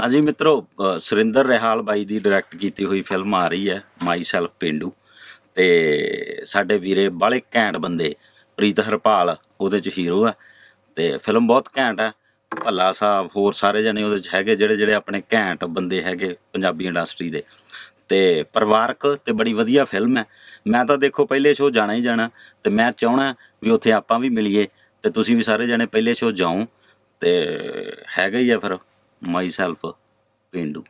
ਹਾਂਜੀ ਮਿੱਤਰੋ ਸੁਰਿੰਦਰ ਰਹਿਾਲ ਬਾਈ ਦੀ ਡਾਇਰੈਕਟ ਕੀਤੀ ਹੋਈ ਫਿਲਮ ਆ ਰਹੀ ਹੈ ਮਾਈ ਸੈਲਫ ਪਿੰਡੂ ਤੇ ਸਾਡੇ ਵੀਰੇ ਬਾਲੇ ਘੈਂਟ ਬੰਦੇ ਪ੍ਰੀਤ ਹਰਪਾਲ ਉਹਦੇ ਚ ਹੀਰੋ ਆ ਤੇ ਫਿਲਮ ਬਹੁਤ ਘੈਂਟ ਆ ਭੱਲਾ ਸਾਹਿਬ ਹੋਰ ਸਾਰੇ ਜਣੇ ਉਹਦੇ ਚ ਹੈਗੇ ਜਿਹੜੇ ਜਿਹੜੇ ਆਪਣੇ ਘੈਂਟ ਬੰਦੇ ਹੈਗੇ ਪੰਜਾਬੀ ਇੰਡਸਟਰੀ ਦੇ ਤੇ ਪਰਿਵਾਰਕ ਤੇ ਬੜੀ ਵਧੀਆ ਫਿਲਮ ਹੈ ਮੈਂ ਤਾਂ ਦੇਖੋ ਪਹਿਲੇ ਸ਼ੋਅ ਜਾਣਾ ਹੀ ਜਾਣਾ ਤੇ ਮੈਂ ਚਾਹਣਾ ਵੀ ਉੱਥੇ ਆਪਾਂ ਵੀ ਮਿਲੀਏ ਤੇ ਤੁਸੀਂ ਵੀ ਸਾਰੇ ਜਣੇ ਪਹਿਲੇ ਸ਼ੋਅ ਜਾਓ ਤੇ ਹੈਗਾ ਹੀ ਆ ਫਿਰ myself Pindu.